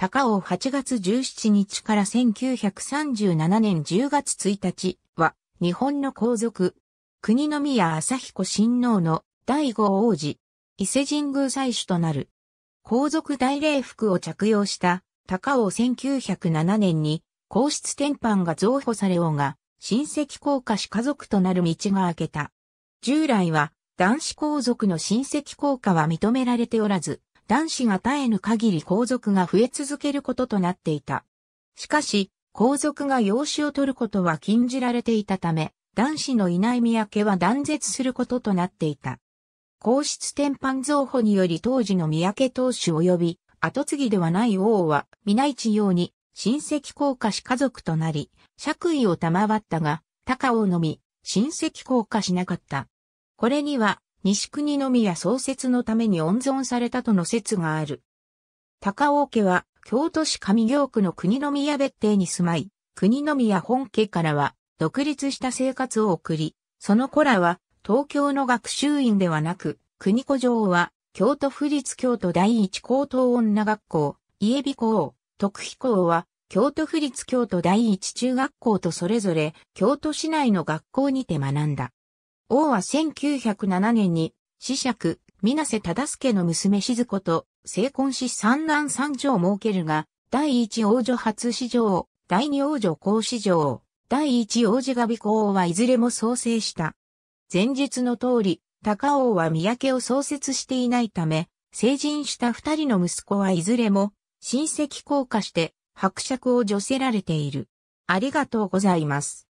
高尾8月17日から1937年10月1日は、日本の皇族、国宮朝彦親王の第五王子、伊勢神宮祭主となる。皇族大礼服を着用した高尾1907年に皇室天板が増補されようが親戚皇家氏家族となる道が開けた。従来は男子皇族の親戚皇家は認められておらず、男子が絶えぬ限り皇族が増え続けることとなっていた。しかし、皇族が養子を取ることは禁じられていたため、男子のいない三宅は断絶することとなっていた。皇室天藩造法により当時の三宅当主及び後継ぎではない王は皆一様に親戚皇家氏家族となり、爵位を賜ったが、高王のみ親戚皇家しなかった。これには西国宮創設のために温存されたとの説がある。高尾家は、京都市上京区の国宮別邸に住まい、国宮本家からは、独立した生活を送り、その子らは、東京の学習院ではなく、国子城は、京都府立京都第一高等女学校、家江美校、徳飛校は、京都府立京都第一中学校とそれぞれ、京都市内の学校にて学んだ。王は1907年に、死者、水瀬忠助の娘静子と、成婚し三男三女を設けるが、第一王女初子女王、第二王女公子女王、第一王子が美子王はいずれも創生した。前述の通り、高王は三宅を創設していないため、成人した二人の息子はいずれも、親戚降下して、伯爵を助せられている。ありがとうございます。